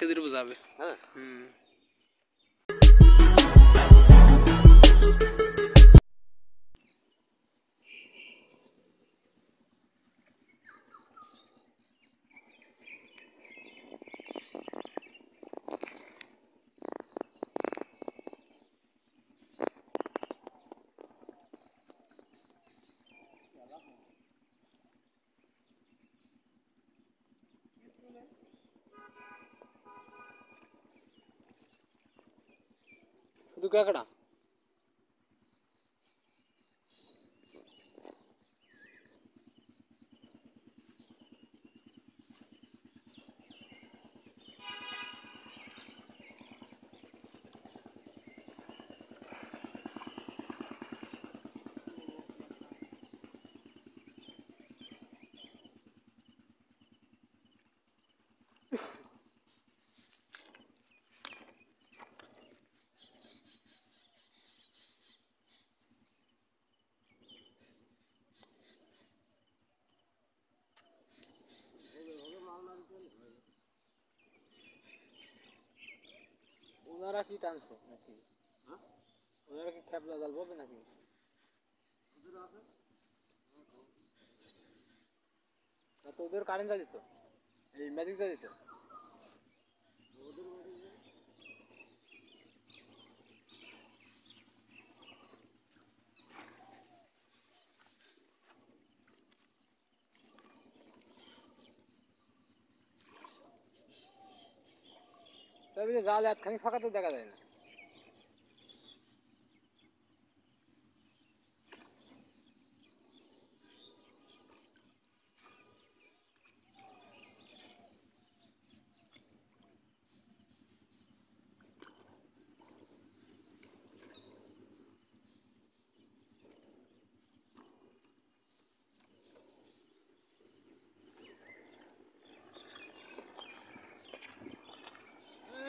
কদির বোঝাবে হ্যাঁ হুম கேட்கடா ওনারা কি টানছে নাকি হ্যাঁ? ওনারা কি খেপলা জাল বলবে নাকি তো ওদের কারেন্ট জাল দিত এই ম্যাজিক জাল দিত ওদের তবে জাল ফাঁকা তো দেখা যায় না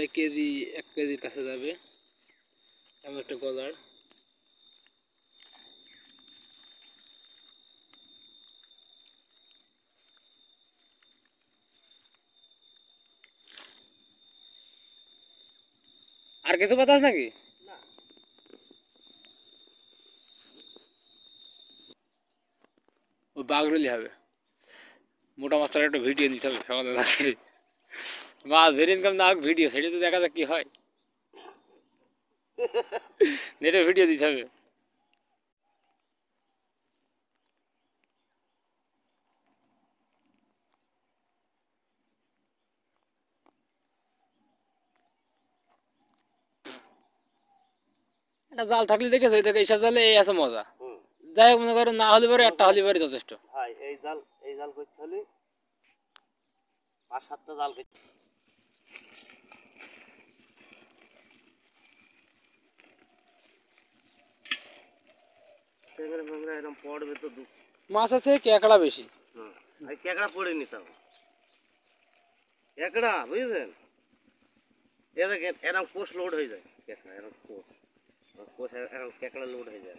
প্রায় কেজি এক কেজির কাছে যাবে এমন একটা কলার আর কিছু আছে নাকি ও রলি হবে মোটা মাছটার একটা ভিডিও নিতে হবে সকালে রাত্রে মাছ ধরে ইনকাম না ভিডিও সেটা তো দেখা যাক কি হয় নেটে ভিডিও দিতে হবে জাল থাকলে দেখেছো দেখো এইসব জালে এই আছে মজা যাই হোক মনে করো না হলে পরে একটা হলে পরে যথেষ্ট ভাই এই জাল এই জাল করতে হলে পাঁচ সাতটা জাল ট্যাংরা ফ্যাংরা এরকম পড়বে তো দু মাছ আছে ক্যাকড়া বেশি হুম আর ক্যাকড়া পড়ে নিতাম ক্যাকড়া বুঝেছেন এ দেখেন এরকম কোষ লোড হয়ে যায় ক্যাকড়া এরকম কোষ কোষ এরকম ক্যাকড়া লোড হয়ে যায়